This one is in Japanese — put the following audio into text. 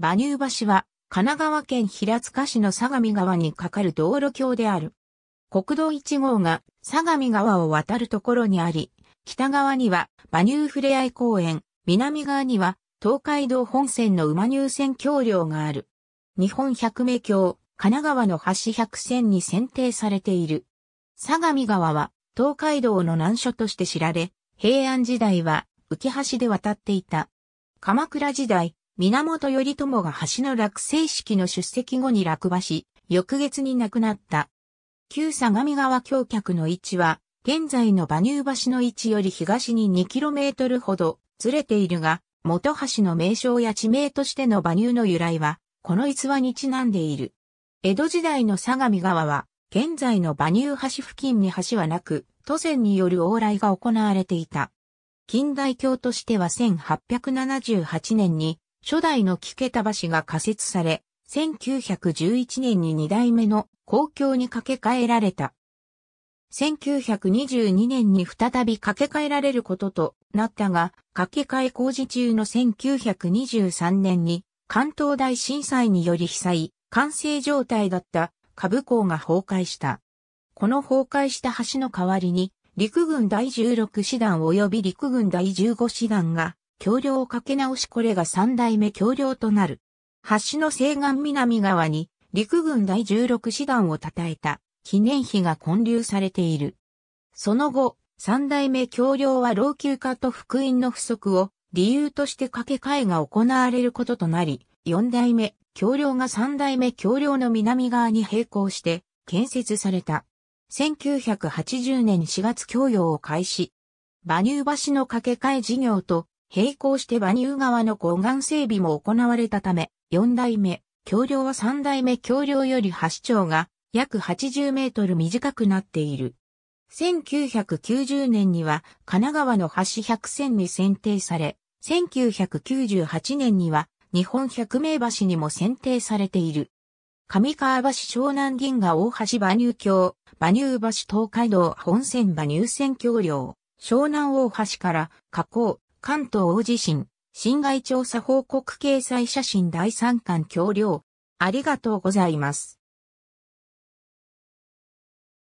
馬乳橋は、神奈川県平塚市の相模川に架かる道路橋である。国道1号が相模川を渡るところにあり、北側には馬乳ふれあい公園、南側には東海道本線の馬乳線橋梁がある。日本百名橋、神奈川の橋百線に選定されている。相模川は東海道の難所として知られ、平安時代は浮橋で渡っていた。鎌倉時代、源頼朝が橋の落成式の出席後に落馬し、翌月に亡くなった。旧相模川橋脚の位置は、現在の馬乳橋の位置より東に 2km ほどずれているが、元橋の名称や地名としての馬乳の由来は、この逸話にちなんでいる。江戸時代の相模川は、現在の馬乳橋付近に橋はなく、都線による往来が行われていた。近代橋としては1878年に初代の木桁橋が仮設され、1911年に2代目の公共に架け替えられた。1922年に再び架け替えられることとなったが、架け替え工事中の1923年に関東大震災により被災、完成状態だった下部港が崩壊した。この崩壊した橋の代わりに、陸軍第16師団及び陸軍第15師団が橋梁をかけ直しこれが三代目橋梁となる。橋の西岸南側に陸軍第16師団を称えた記念碑が建立されている。その後、三代目橋梁は老朽化と福音の不足を理由として掛け替えが行われることとなり、四代目橋梁が三代目橋梁の南側に並行して建設された。1980年4月供用を開始。馬乳橋の掛け替え事業と並行して馬乳川の護岸整備も行われたため、四代目、橋梁は三代目橋梁より橋長が約80メートル短くなっている。1990年には神奈川の橋百選に選定され、1998年には日本百名橋にも選定されている。上川橋湘南銀河大橋馬入橋、馬入橋東海道本線馬入線橋梁、湘南大橋から河口、関東大地震、侵害調査報告掲載写真第3巻橋梁。ありがとうございます。